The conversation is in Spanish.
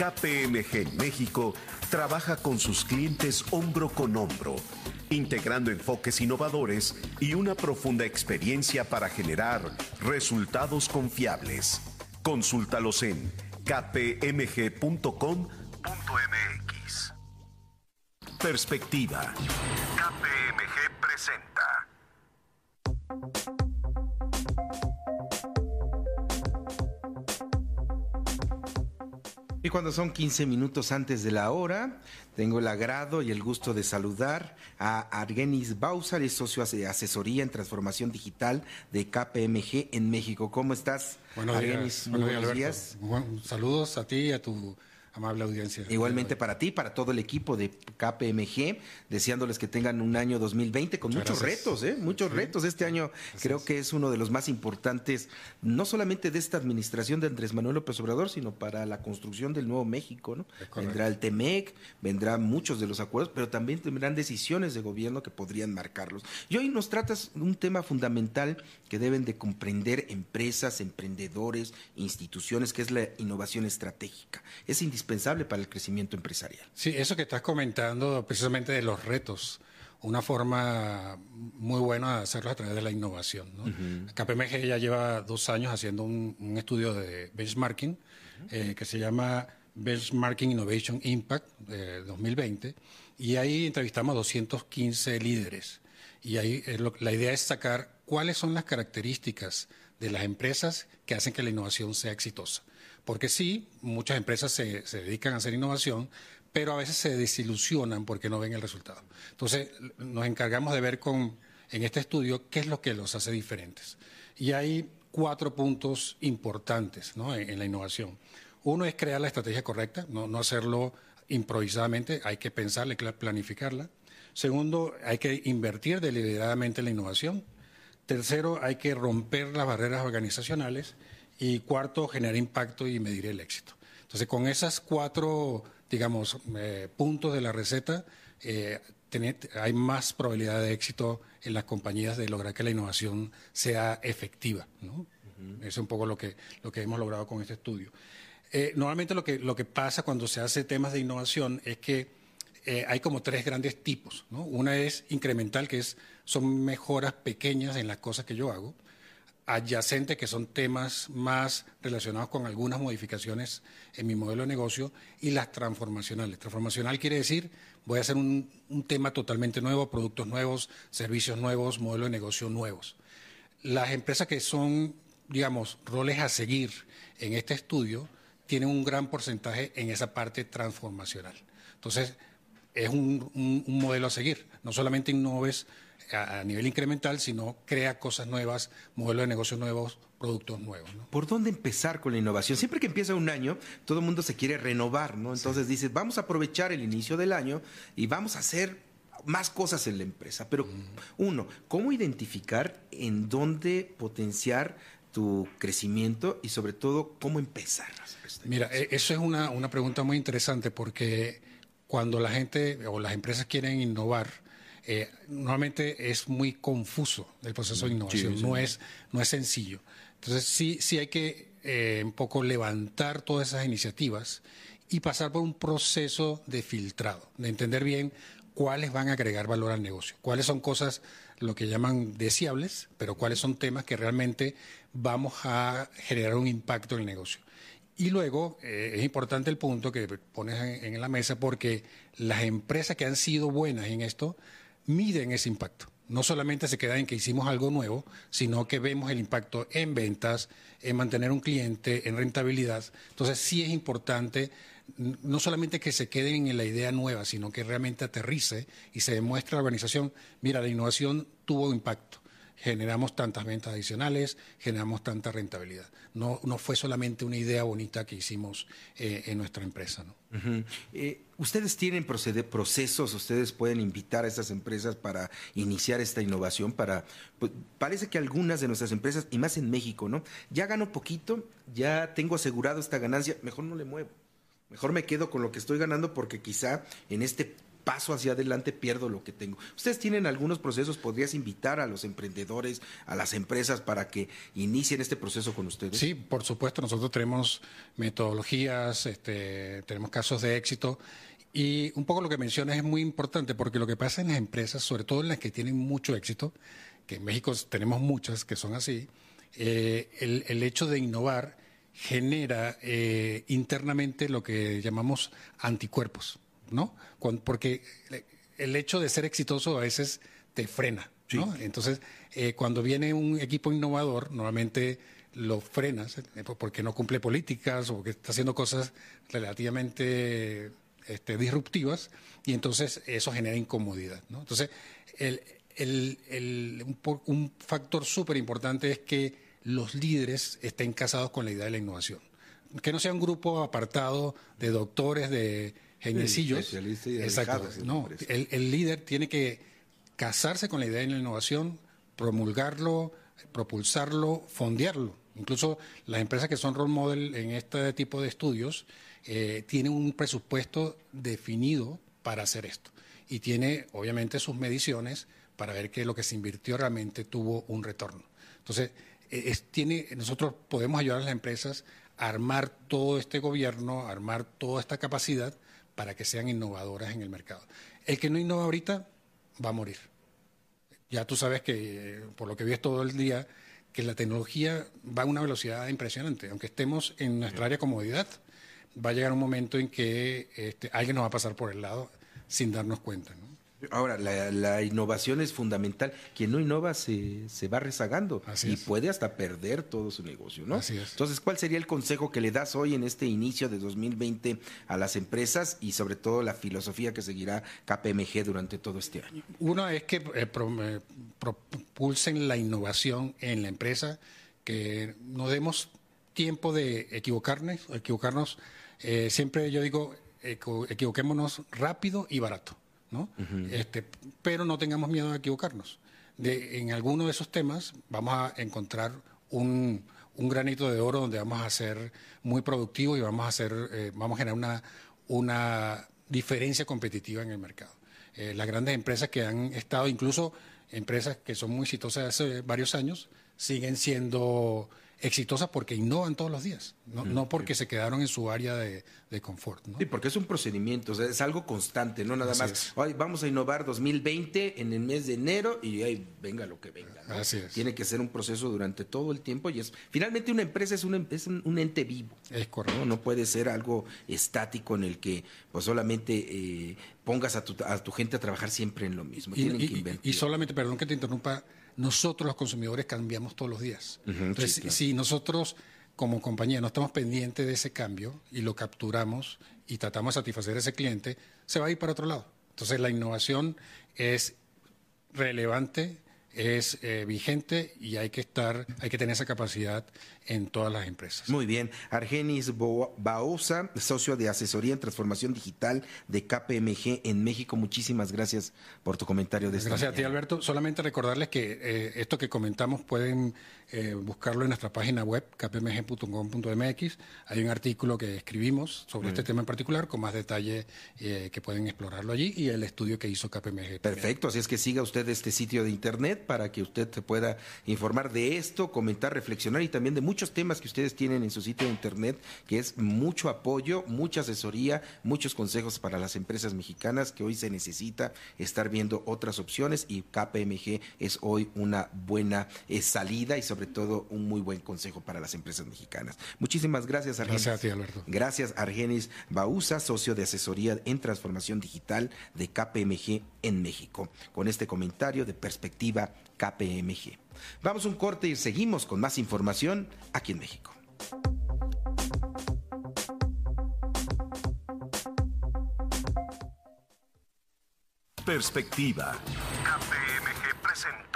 KPMG México trabaja con sus clientes hombro con hombro, integrando enfoques innovadores y una profunda experiencia para generar resultados confiables. Consúltalos en kpmg.com.mx. Perspectiva. KPMG presenta. cuando son 15 minutos antes de la hora, tengo el agrado y el gusto de saludar a Argenis Bausa, es socio de asesoría en transformación digital de KPMG en México. ¿Cómo estás, buenos Argenis? Días. buenos, días. saludos a ti y a tu amable audiencia. Igualmente para ti, para todo el equipo de KPMG, deseándoles que tengan un año 2020 con muchos retos, ¿eh? muchos retos. Este año creo que es uno de los más importantes, no solamente de esta administración de Andrés Manuel López Obrador, sino para la construcción del nuevo México. ¿no? Vendrá el TEMEC, vendrán muchos de los acuerdos, pero también tendrán decisiones de gobierno que podrían marcarlos. Y hoy nos tratas un tema fundamental que deben de comprender empresas, emprendedores, instituciones, que es la innovación estratégica. Es indispensable indispensable para el crecimiento empresarial. Sí, eso que estás comentando precisamente de los retos una forma muy buena de hacerlo a través de la innovación. ¿no? KPMG ya lleva dos años haciendo un, estudio de benchmarking eh, que se llama Benchmarking Innovation Impact 2020 eh, y ahí entrevistamos 215 líderes y ahí eh, la idea es sacar cuáles son las características de las empresas que hacen que la innovación sea exitosa. Porque sí, muchas empresas se, dedican a hacer innovación, pero a veces se desilusionan porque no ven el resultado. Entonces, nos encargamos de ver con, en este estudio qué es lo que los hace diferentes. Y hay cuatro puntos importantes en, la innovación. Uno es crear la estrategia correcta, no, no hacerlo improvisadamente, hay que pensarla, planificarla. Segundo, hay que invertir deliberadamente en la innovación. Tercero, hay que romper las barreras organizacionales y cuarto, generar impacto y medir el éxito. Entonces, con esas cuatro, digamos, eh, puntos de la receta, eh, hay más probabilidad de éxito en las compañías de lograr que la innovación sea efectiva. Eso es un poco lo que, lo que hemos logrado con este estudio. Eh, normalmente lo que, lo que pasa cuando se hace temas de innovación es que hay como tres grandes tipos. Una es incremental, que es, son mejoras pequeñas en las cosas que yo hago adyacentes que son temas más relacionados con algunas modificaciones en mi modelo de negocio, y las transformacionales. Transformacional quiere decir, voy a hacer un, tema totalmente nuevo, productos nuevos, servicios nuevos, modelo de negocio nuevos. Las empresas que son, digamos, roles a seguir en este estudio, tienen un gran porcentaje en esa parte transformacional. Entonces, es un, modelo a seguir. No solamente innoves a, nivel incremental, sino crea cosas nuevas, modelos de negocio nuevos, productos nuevos. ¿Por dónde empezar con la innovación? Siempre que empieza un año, todo el mundo se quiere renovar, ¿no? Entonces dices, vamos a aprovechar el inicio del año y vamos a hacer más cosas en la empresa. Pero, mm. uno, ¿cómo identificar en dónde potenciar tu crecimiento y sobre todo cómo empezar? Mira, e, eso es una, una pregunta muy interesante porque cuando la gente o las empresas quieren innovar, eh, normalmente es muy confuso el proceso de mm, innovación, No, es, no es sencillo. Entonces sí, sí hay que eh, un poco levantar todas esas iniciativas y pasar por un proceso de filtrado, de entender bien cuáles van a agregar valor al negocio, cuáles son cosas lo que llaman deseables, pero cuáles son temas que realmente vamos a generar un impacto en el negocio. Y luego eh, es importante el punto que pones en, la mesa porque las empresas que han sido buenas en esto miden ese impacto. No solamente se queda en que hicimos algo nuevo, sino que vemos el impacto en ventas, en mantener un cliente, en rentabilidad. Entonces sí es importante no solamente que se queden en la idea nueva, sino que realmente aterrice y se demuestre a la organización, mira, la innovación tuvo impacto generamos tantas ventas adicionales, generamos tanta rentabilidad. No, no fue solamente una idea bonita que hicimos eh, en nuestra empresa. ¿no? Eh, ¿Ustedes tienen procesos? ¿Ustedes pueden invitar a esas empresas para iniciar esta innovación? Para, pues, parece que algunas de nuestras empresas, y más en México, ¿no? Ya gano poquito, ya tengo asegurado esta ganancia, mejor no le muevo. Mejor me quedo con lo que estoy ganando porque quizá en este paso hacia adelante, pierdo lo que tengo. Ustedes tienen algunos procesos, podrías invitar a los emprendedores, a las empresas para que inicien este proceso con ustedes. Sí, por supuesto, nosotros tenemos metodologías, este, tenemos casos de éxito y un poco lo que mencionas es muy importante porque lo que pasa en las empresas, sobre todo en las que tienen mucho éxito, que en México tenemos muchas que son así, eh, el, hecho de innovar genera eh, internamente lo que llamamos anticuerpos porque el hecho de ser exitoso a veces te frena, Entonces, eh, cuando viene un equipo innovador, normalmente lo frenas eh, porque no cumple políticas o porque está haciendo cosas relativamente este, disruptivas y entonces eso genera incomodidad, Entonces, un factor súper importante es que los líderes estén casados con la idea de la innovación. Que no sea un grupo apartado de doctores, de geniecillos. El No, el, líder tiene que casarse con la idea de la innovación, promulgarlo, propulsarlo, fondearlo. Incluso las empresas que son role model en este tipo de estudios eh, tienen un presupuesto definido para hacer esto y tiene obviamente sus mediciones para ver que lo que se invirtió realmente tuvo un retorno. Entonces, e, tiene, nosotros podemos ayudar a las empresas a armar todo este gobierno, armar toda esta capacidad para que sean innovadoras en el mercado. El que no innova ahorita va a morir. Ya tú sabes que, por lo que ves todo el día, que la tecnología va a una velocidad impresionante. Aunque estemos en nuestra área de comodidad, va a llegar un momento en que este, alguien nos va a pasar por el lado sin darnos cuenta. ¿no? Ahora, la, innovación es fundamental. Quien no innova se, se va rezagando y puede hasta perder todo su negocio, ¿no? es. Entonces, ¿cuál sería el consejo que le das hoy en este inicio de 2020 a las empresas y sobre todo la filosofía que seguirá KPMG durante todo este año? Uno es que eh, eh, propulsen la innovación en la empresa, que no demos tiempo de equivocarnos. equivocarnos eh, siempre yo digo, equivoquémonos rápido y barato. Este, pero no tengamos miedo de equivocarnos. en alguno de esos temas vamos a encontrar un, granito de oro donde vamos a ser muy productivos y vamos a, eh, generar una, diferencia competitiva en el mercado. Eh, las grandes empresas que han estado, incluso empresas que son muy exitosas hace varios años, siguen siendo exitosas porque innovan todos los días, no, no porque se quedaron en su área de, confort. ¿no? Sí, porque es un procedimiento, sea, es algo constante, no nada más, Hoy vamos a innovar 2020 en el mes de enero y venga lo que venga. Tiene que ser un proceso durante todo el tiempo y es finalmente una empresa es, un es un, ente vivo. Es correcto. ¿no? puede ser algo estático en el que pues solamente eh, pongas a tu, a tu gente a trabajar siempre en lo mismo. Tienen que y solamente, perdón que te interrumpa, nosotros los consumidores cambiamos todos los días. Entonces, si nosotros como compañía no estamos pendientes de ese cambio y lo capturamos y tratamos de satisfacer a ese cliente, se va a ir para otro lado. Entonces la innovación es relevante, es eh, vigente y hay que estar, hay que tener esa capacidad en todas las empresas. Muy bien. Argenis Bausa, socio de asesoría en transformación digital de KPMG en México. Muchísimas gracias por tu comentario de Gracias a ti, Alberto. Solamente recordarles que eh, esto que comentamos pueden eh, buscarlo en nuestra página web, kpmg.com.mx. Hay un artículo que escribimos sobre este mm. tema en particular con más detalle eh, que pueden explorarlo allí y el estudio que hizo KPMG. Perfecto. Así es que siga usted este sitio de internet para que usted se pueda informar de esto, comentar, reflexionar y también de mucho muchos temas que ustedes tienen en su sitio de internet, que es mucho apoyo, mucha asesoría, muchos consejos para las empresas mexicanas que hoy se necesita estar viendo otras opciones y KPMG es hoy una buena eh, salida y sobre todo un muy buen consejo para las empresas mexicanas. Muchísimas gracias, Argenis. Gracias Alberto. Gracias, Argenis Bausa, socio de asesoría en transformación digital de KPMG en México, con este comentario de perspectiva KPMG. Vamos a un corte y seguimos con más información aquí en México. Perspectiva. KPMG presenta